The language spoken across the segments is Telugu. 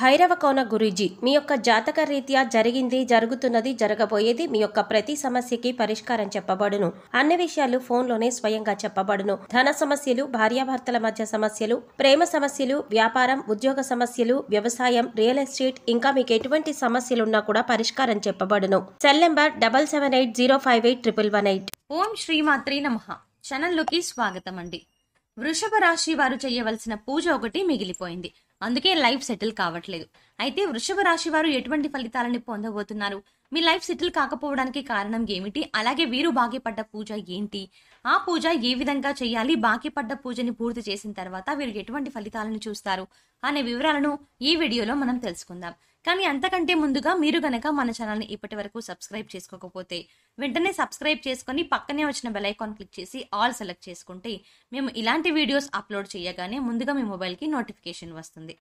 భైరవకోన గురూజీ మీ యొక్క జాతక రీత్యా జరిగింది జరుగుతున్నది జరగబోయేది మీ యొక్క ప్రతి సమస్యకి పరిష్కారం చెప్పబడును అన్ని విషయాలు ఫోన్లోనే స్వయంగా చెప్పబడును ధన సమస్యలు భార్యాభర్తల మధ్య సమస్యలు ప్రేమ సమస్యలు వ్యాపారం ఉద్యోగ సమస్యలు వ్యవసాయం రియల్ ఎస్టేట్ ఇంకా మీకు ఎటువంటి సమస్యలున్నా కూడా పరిష్కారం చెప్పబడును cell number double seven eight zero five eight triple one eight ఓం శ్రీమాత్రి నమ ఛానల్లోకి స్వాగతం అండి వృషభ రాశి వారు చేయవలసిన పూజ ఒకటి మిగిలిపోయింది అందుకే లైఫ్ సెటిల్ కావట్లేదు అయితే వృషభ రాశి వారు ఎటువంటి ఫలితాలని పొందబోతున్నారు మీ లైఫ్ సెటిల్ కాకపోవడానికి కారణం ఏమిటి అలాగే వీరు బాకీపడ్డ పూజ ఏంటి ఆ పూజ ఏ విధంగా చేయాలి బాకీపడ్డ పూజని పూర్తి చేసిన తర్వాత వీరు ఎటువంటి ఫలితాలను చూస్తారు అనే వివరాలను ఈ వీడియోలో మనం తెలుసుకుందాం కానీ అంతకంటే ముందుగా మీరు గనక మన ఛానల్ని ఇప్పటి వరకు సబ్స్క్రైబ్ చేసుకోకపోతే వెంటనే సబ్స్క్రైబ్ చేసుకొని పక్కనే వచ్చిన బెల్ ఐకాన్ క్లిక్ చేసి ఆల్ సెలెక్ట్ చేసుకుంటే మేము ఇలాంటి వీడియోస్ అప్లోడ్ చేయగానే ముందుగా మీ మొబైల్కి నోటిఫికేషన్ వస్తుంది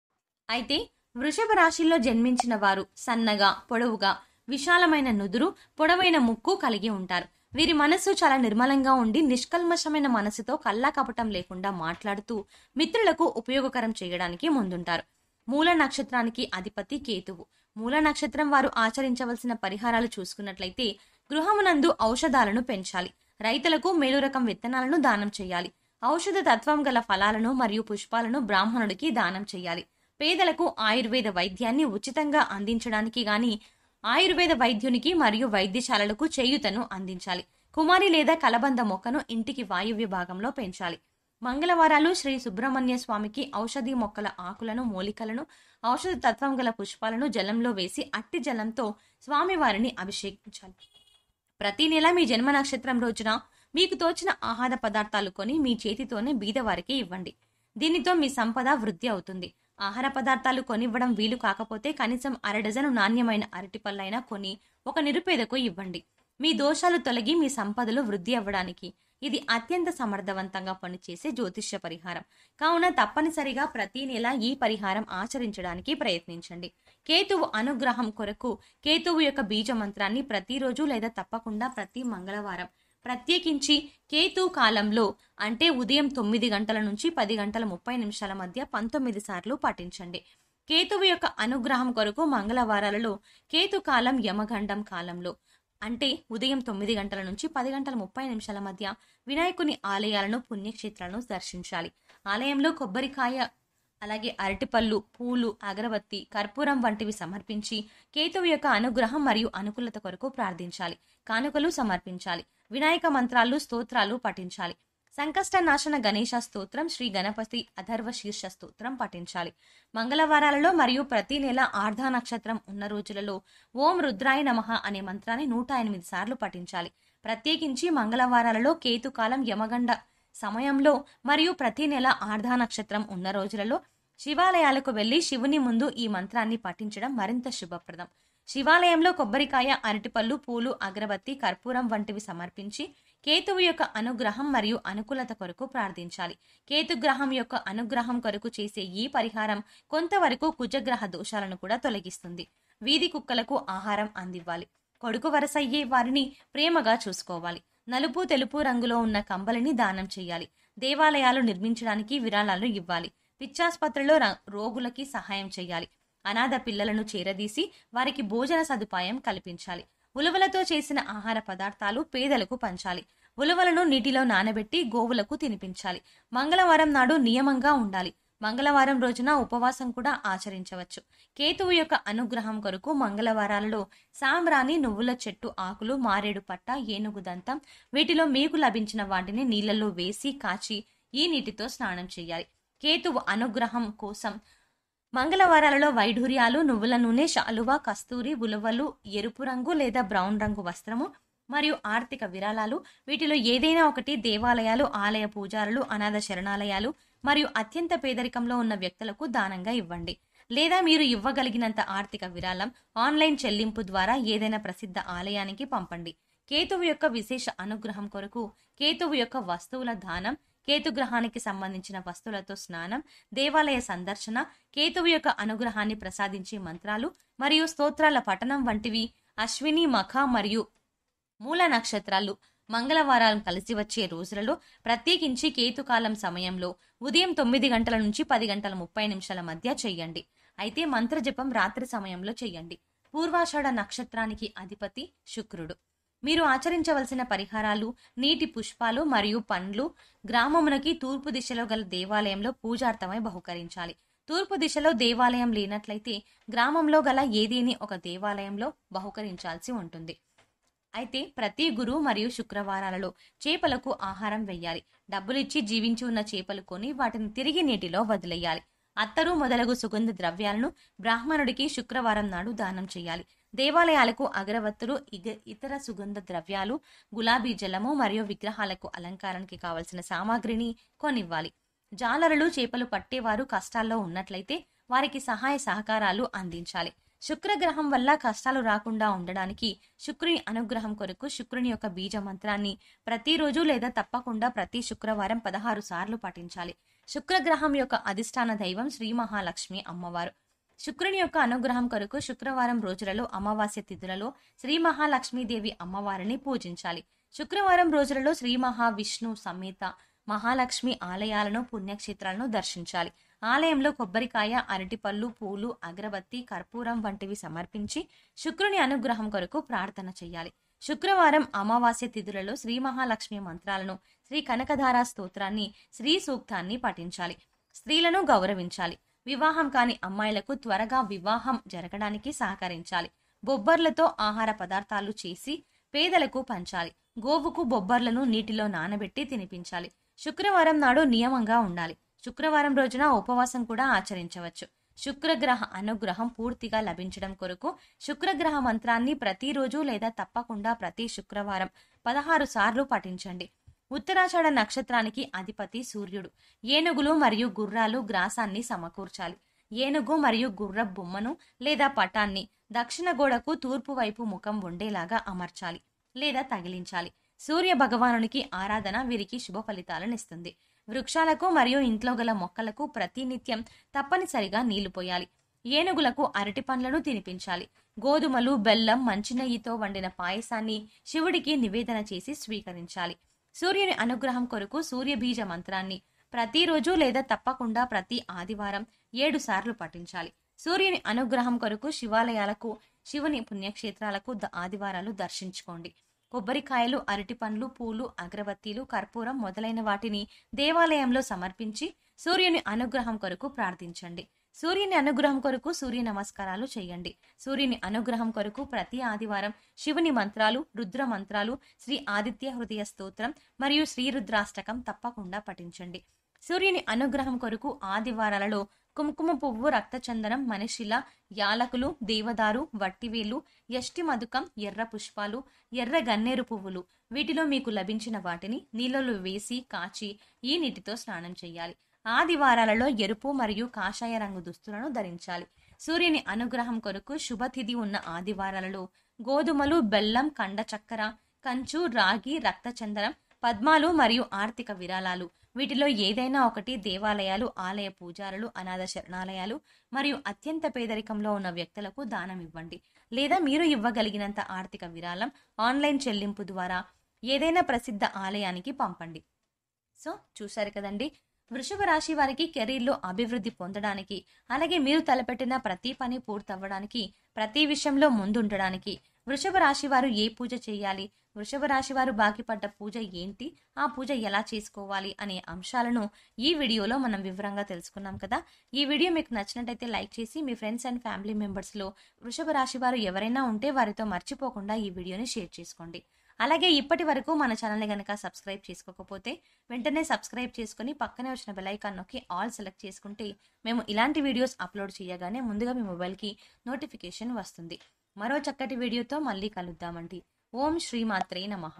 అయితే వృషభ రాశిలో జన్మించిన వారు సన్నగా పొడవుగా విశాలమైన నుదురు పొడవైన ముక్కు కలిగి ఉంటారు వీరి మనస్సు చాలా నిర్మలంగా ఉండి నిష్కల్మషమైన మనసుతో కల్లా కపటం లేకుండా మాట్లాడుతూ మిత్రులకు ఉపయోగకరం చేయడానికి ముందుంటారు మూల నక్షత్రానికి అధిపతి కేతువు మూల నక్షత్రం వారు ఆచరించవలసిన పరిహారాలు చూసుకున్నట్లయితే గృహమునందు ఔషధాలను పెంచాలి రైతులకు మేలు రకం విత్తనాలను దానం చేయాలి ఔషధ తత్వం గల ఫలాలను మరియు పుష్పాలను బ్రాహ్మణుడికి దానం చేయాలి పేదలకు ఆయుర్వేద వైద్యాన్ని ఉచితంగా అందించడానికి గాని ఆయుర్వేద వైద్యునికి మరియు వైద్యశాలలకు చేయుతను అందించాలి కుమారి లేదా కలబంద మొక్కను ఇంటికి వాయువ్య భాగంలో పెంచాలి మంగళవారాలు శ్రీ సుబ్రహ్మణ్య స్వామికి ఔషధి మొక్కల ఆకులను మూలికలను ఔషధ తత్వం గల పుష్పాలను జలంలో వేసి అట్టి జలంతో స్వామివారిని అభిషేకించాలి ప్రతి నెల మీ జన్మ నక్షత్రం రోజున మీకు తోచిన ఆహార పదార్థాలు కొని మీ చేతితోనే బీదవారికి ఇవ్వండి దీనితో మీ సంపద వృద్ధి అవుతుంది ఆహార పదార్థాలు కొనివ్వడం వీలు కాకపోతే కనీసం అర డజను నాణ్యమైన అరటి పళ్ళైనా కొని ఒక నిరుపేదకు ఇవ్వండి మీ దోషాలు తొలగి మీ సంపదలు వృద్ధి అవ్వడానికి ఇది అత్యంత సమర్థవంతంగా పనిచేసే జ్యోతిష్య పరిహారం కావున తప్పనిసరిగా ప్రతి నెల ఈ పరిహారం ఆచరించడానికి ప్రయత్నించండి కేతువు అనుగ్రహం కొరకు కేతువు యొక్క బీజ మంత్రాన్ని ప్రతిరోజు లేదా తప్పకుండా ప్రతి మంగళవారం ప్రత్యేకించి కేతు కాలంలో అంటే ఉదయం తొమ్మిది గంటల నుంచి పది గంటల ముప్పై నిమిషాల మధ్య పంతొమ్మిది సార్లు పాటించండి కేతువు యొక్క అనుగ్రహం కొరకు మంగళవారాలలో కేతు కాలం యమగండం కాలంలో అంటే ఉదయం తొమ్మిది గంటల నుంచి పది గంటల ముప్పై నిమిషాల మధ్య వినాయకుని ఆలయాలను పుణ్యక్షేత్రాలను దర్శించాలి ఆలయంలో కొబ్బరికాయ అలాగే అరటిపళ్ళు పూలు అగరబత్తి కర్పూరం వంటివి సమర్పించి కేతువు యొక్క అనుగ్రహం మరియు అనుకూలత కొరకు ప్రార్థించాలి కానుకలు సమర్పించాలి వినాయక మంత్రాలు స్తోత్రాలు పఠించాలి సంకష్ట నాశన గణేష స్తోత్రం శ్రీ గణపతి అధర్వ శీర్ష స్తోత్రం పఠించాలి మంగళవారాలలో మరియు ప్రతి నెల ఆర్ధ నక్షత్రం ఉన్న రోజులలో ఓం రుద్రాయ నమ అనే మంత్రాన్ని నూట ఎనిమిది సార్లు పఠించాలి ప్రత్యేకించి మంగళవారాలలో కేతుకాలం యమగండ సమయంలో మరియు ప్రతి నెల ఆర్ధ నక్షత్రం ఉన్న రోజులలో శివాలయాలకు వెళ్లి శివుని ముందు ఈ మంత్రాన్ని పఠించడం మరింత శుభప్రదం శివాలయంలో కొబ్బరికాయ అరటిపళ్ళు పూలు అగరబత్తి కర్పూరం వంటివి సమర్పించి కేతువు యొక్క అనుగ్రహం మరియు అనుకూలత కొరకు ప్రార్థించాలి కేతుగ్రహం యొక్క అనుగ్రహం కొరకు చేసే ఈ పరిహారం కొంతవరకు కుజగ్రహ దోషాలను కూడా తొలగిస్తుంది వీధి కుక్కలకు ఆహారం అందివ్వాలి కొడుకు వరసయ్యే వారిని ప్రేమగా చూసుకోవాలి నలుపు తెలుపు రంగులో ఉన్న కంబలిని దానం చేయాలి దేవాలయాలు నిర్మించడానికి విరాళాలు ఇవ్వాలి పిచ్చాసుపత్రిలో రోగులకి సహాయం చేయాలి అనాథ పిల్లలను చేరదీసి వారికి భోజన సదుపాయం కల్పించాలి ఉలవలతో చేసిన ఆహార పదార్థాలు పేదలకు పంచాలి ఉలవలను నీటిలో నానబెట్టి గోవులకు తినిపించాలి మంగళవారం నాడు నియమంగా ఉండాలి మంగళవారం రోజున ఉపవాసం కూడా ఆచరించవచ్చు కేతువు యొక్క అనుగ్రహం కొరకు మంగళవారాలలో సాంబ్రాణి నువ్వుల చెట్టు ఆకులు మారేడు పట్ట ఏనుగు దంతం వీటిలో మీకు లభించిన వాటిని నీళ్లలో వేసి కాచి ఈ నీటితో స్నానం చేయాలి కేతువు అనుగ్రహం కోసం మంగళవారాలలో వైఢూర్యాలు నువ్వుల నూనె శాలువ కస్తూరి ఉలవలు ఎరుపు రంగు లేదా బ్రౌన్ రంగు వస్త్రము మరియు ఆర్థిక విరాళాలు వీటిలో ఏదైనా ఒకటి దేవాలయాలు ఆలయ పూజారులు అనాథ శరణాలయాలు మరియు అత్యంత పేదరికంలో ఉన్న వ్యక్తులకు దానంగా ఇవ్వండి లేదా మీరు ఇవ్వగలిగినంత ఆర్థిక విరాళం ఆన్లైన్ చెల్లింపు ద్వారా ఏదైనా ప్రసిద్ధ ఆలయానికి పంపండి కేతువు యొక్క విశేష అనుగ్రహం కొరకు కేతువు యొక్క వస్తువుల దానం కేతుగ్రహానికి సంబంధించిన వస్తువులతో స్నానం దేవాలయ సందర్శన కేతువు యొక్క అనుగ్రహాన్ని ప్రసాదించే మంత్రాలు మరియు స్తోత్రాల పఠనం వంటివి అశ్విని మఖ మరియు మూల నక్షత్రాలు మంగళవారాలు కలిసి వచ్చే రోజులలో ప్రత్యేకించి కేతుకాలం సమయంలో ఉదయం తొమ్మిది గంటల నుంచి పది గంటల ముప్పై నిమిషాల మధ్య చేయండి అయితే మంత్రజపం రాత్రి సమయంలో చేయండి పూర్వాషాఢ నక్షత్రానికి అధిపతి శుక్రుడు మీరు ఆచరించవలసిన పరిహారాలు నీటి పుష్పాలు మరియు పండ్లు గ్రామమునకి తూర్పు దిశలో గల దేవాలయంలో పూజార్థమై బహుకరించాలి తూర్పు దిశలో దేవాలయం లేనట్లయితే గ్రామంలో గల ఏదేని ఒక దేవాలయంలో బహుకరించాల్సి ఉంటుంది అయితే ప్రతి గురు మరియు శుక్రవారాలలో చేపలకు ఆహారం వేయాలి డబ్బులిచ్చి జీవించి ఉన్న చేపలు కొని వాటిని తిరిగి నీటిలో వదిలేయాలి అత్తరు మొదలగు సుగంధ ద్రవ్యాలను బ్రాహ్మణుడికి శుక్రవారం నాడు దానం చేయాలి దేవాలయాలకు అగరవత్తులు ఇతర సుగంధ ద్రవ్యాలు గులాబీ జలము మరియు విగ్రహాలకు అలంకారానికి కావలసిన సామాగ్రిని కొనివ్వాలి జాలరులు చేపలు పట్టేవారు కష్టాల్లో ఉన్నట్లయితే వారికి సహాయ సహకారాలు అందించాలి శుక్రగ్రహం వల్ల కష్టాలు రాకుండా ఉండడానికి శుక్రుని అనుగ్రహం కొరకు శుక్రుని యొక్క బీజ మంత్రాన్ని ప్రతిరోజు లేదా తప్పకుండా ప్రతి శుక్రవారం పదహారు సార్లు పాటించాలి శుక్రగ్రహం యొక్క అధిష్టాన దైవం శ్రీ మహాలక్ష్మి అమ్మవారు శుక్రుని యొక్క అనుగ్రహం కొరకు శుక్రవారం రోజులలో అమావాస్య తిథులలో శ్రీ మహాలక్ష్మీదేవి అమ్మవారిని పూజించాలి శుక్రవారం రోజులలో శ్రీ మహావిష్ణు సమేత మహాలక్ష్మి ఆలయాలను పుణ్యక్షేత్రాలను దర్శించాలి ఆలయంలో కొబ్బరికాయ అరటిపళ్ళు పూలు అగరబత్తి కర్పూరం వంటివి సమర్పించి శుక్రుని అనుగ్రహం కొరకు ప్రార్థన చేయాలి శుక్రవారం అమావాస్య తిథులలో శ్రీ మహాలక్ష్మి మంత్రాలను శ్రీ కనకధార స్తోత్రాన్ని శ్రీ సూక్తాన్ని పఠించాలి స్త్రీలను గౌరవించాలి వివాహం కాని అమ్మాయిలకు త్వరగా వివాహం జరగడానికి సహకరించాలి బొబ్బర్లతో ఆహార పదార్థాలు చేసి పేదలకు పంచాలి గోవుకు బొబ్బర్లను నీటిలో నానబెట్టి తినిపించాలి శుక్రవారం నాడు నియమంగా ఉండాలి శుక్రవారం రోజున ఉపవాసం కూడా ఆచరించవచ్చు శుక్రగ్రహ అనుగ్రహం పూర్తిగా లభించడం కొరకు శుక్రగ్రహ మంత్రాన్ని ప్రతిరోజు లేదా తప్పకుండా ప్రతి శుక్రవారం పదహారు సార్లు పఠించండి ఉత్తరాషాఢ నక్షత్రానికి అధిపతి సూర్యుడు ఏనుగులు మరియు గుర్రాలు గ్రాసాన్ని సమకూర్చాలి ఏనుగు మరియు గుర్ర బొమ్మను లేదా పటాన్ని దక్షిణ గోడకు తూర్పు వైపు ముఖం ఉండేలాగా అమర్చాలి లేదా తగిలించాలి సూర్య భగవానునికి ఆరాధన వీరికి శుభ ఫలితాలను ఇస్తుంది వృక్షాలకు మరియు ఇంట్లో గల మొక్కలకు ప్రతినిత్యం తప్పనిసరిగా నీళ్లు పోయాలి ఏనుగులకు అరటి పండ్లను తినిపించాలి గోధుమలు బెల్లం మంచినెయ్యితో వండిన పాయసాన్ని శివుడికి నివేదన చేసి స్వీకరించాలి సూర్యుని అనుగ్రహం కొరకు సూర్యబీజ మంత్రాన్ని ప్రతిరోజు లేదా తప్పకుండా ప్రతి ఆదివారం ఏడు సార్లు పఠించాలి సూర్యుని అనుగ్రహం కొరకు శివాలయాలకు శివుని పుణ్యక్షేత్రాలకు ఆదివారాలు దర్శించుకోండి కొబ్బరికాయలు అరటిపండ్లు పూలు అగరబత్తీలు కర్పూరం మొదలైన వాటిని దేవాలయంలో సమర్పించి సూర్యుని అనుగ్రహం కొరకు ప్రార్థించండి సూర్యుని అనుగ్రహం కొరకు సూర్య నమస్కారాలు చేయండి సూర్యుని అనుగ్రహం కొరకు ప్రతి ఆదివారం శివుని మంత్రాలు రుద్ర మంత్రాలు శ్రీ ఆదిత్య హృదయ స్తోత్రం మరియు శ్రీ రుద్రాష్టకం తప్పకుండా పఠించండి సూర్యుని అనుగ్రహం కొరకు ఆదివారాలలో కుంకుమ పువ్వు రక్తచందనం మనిషిల యాలకులు దేవదారు వట్టివేలు యష్టి మధుకం ఎర్ర పుష్పాలు ఎర్ర గన్నేరు పువ్వులు వీటిలో మీకు లభించిన వాటిని నీళ్ళలో వేసి కాచి ఈ నీటితో స్నానం చేయాలి ఆదివారాలలో ఎరుపు మరియు కాషాయ రంగు దుస్తులను ధరించాలి సూర్యుని అనుగ్రహం కొరకు శుభతిథి ఉన్న ఆదివారాలలో గోధుమలు బెల్లం కండ చక్కెర కంచు రాగి రక్తచందనం పద్మాలు మరియు ఆర్థిక విరాళాలు వీటిలో ఏదైనా ఒకటి దేవాలయాలు ఆలయ పూజారులు అనాథ శరణాలయాలు మరియు అత్యంత పేదరికంలో ఉన్న వ్యక్తులకు దానం ఇవ్వండి లేదా మీరు ఇవ్వగలిగినంత ఆర్థిక విరాళం ఆన్లైన్ చెల్లింపు ద్వారా ఏదైనా ప్రసిద్ధ ఆలయానికి పంపండి సో చూశారు కదండి వృషభ రాశి వారికి కెరీర్లో అభివృద్ధి పొందడానికి అలాగే మీరు తలపెట్టిన ప్రతి పని పూర్తవ్వడానికి ప్రతి విషయంలో ముందుండడానికి వృషభ రాశి వారు ఏ పూజ చేయాలి వృషభ రాశి వారు పడ్డ పూజ ఏంటి ఆ పూజ ఎలా చేసుకోవాలి అనే అంశాలను ఈ వీడియోలో మనం వివరంగా తెలుసుకున్నాం కదా ఈ వీడియో మీకు నచ్చినట్టయితే లైక్ చేసి మీ ఫ్రెండ్స్ అండ్ ఫ్యామిలీ మెంబర్స్లో వృషభ రాశి వారు ఎవరైనా ఉంటే వారితో మర్చిపోకుండా ఈ వీడియోని షేర్ చేసుకోండి అలాగే ఇప్పటి వరకు మన ఛానల్ని కనుక సబ్స్క్రైబ్ చేసుకోకపోతే వెంటనే సబ్స్క్రైబ్ చేసుకుని పక్కనే వచ్చిన బెలైకాన్ నొక్కి ఆల్ సెలెక్ట్ చేసుకుంటే మేము ఇలాంటి వీడియోస్ అప్లోడ్ చేయగానే ముందుగా మీ మొబైల్కి నోటిఫికేషన్ వస్తుంది మరో చక్కటి వీడియోతో మళ్ళీ కలుద్దామండి ఓం శ్రీమాత్రే నమః